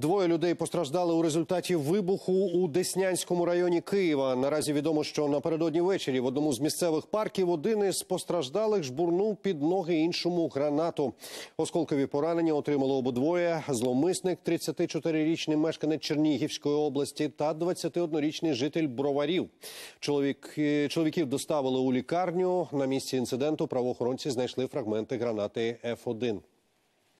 Двоє людей постраждали у результаті вибуху у Деснянському районі Києва. Наразі відомо, що напередодні ввечері в одному з місцевих парків один із постраждалих жбурнув під ноги іншому гранату. Осколкові поранення отримало ободвоє Зломисник, 34-річний мешканець Чернігівської області та 21-річний житель броварів. Чоловік е, чоловіків доставили у лікарню. На місці інциденту правоохоронці знайшли фрагменти гранати Ф 1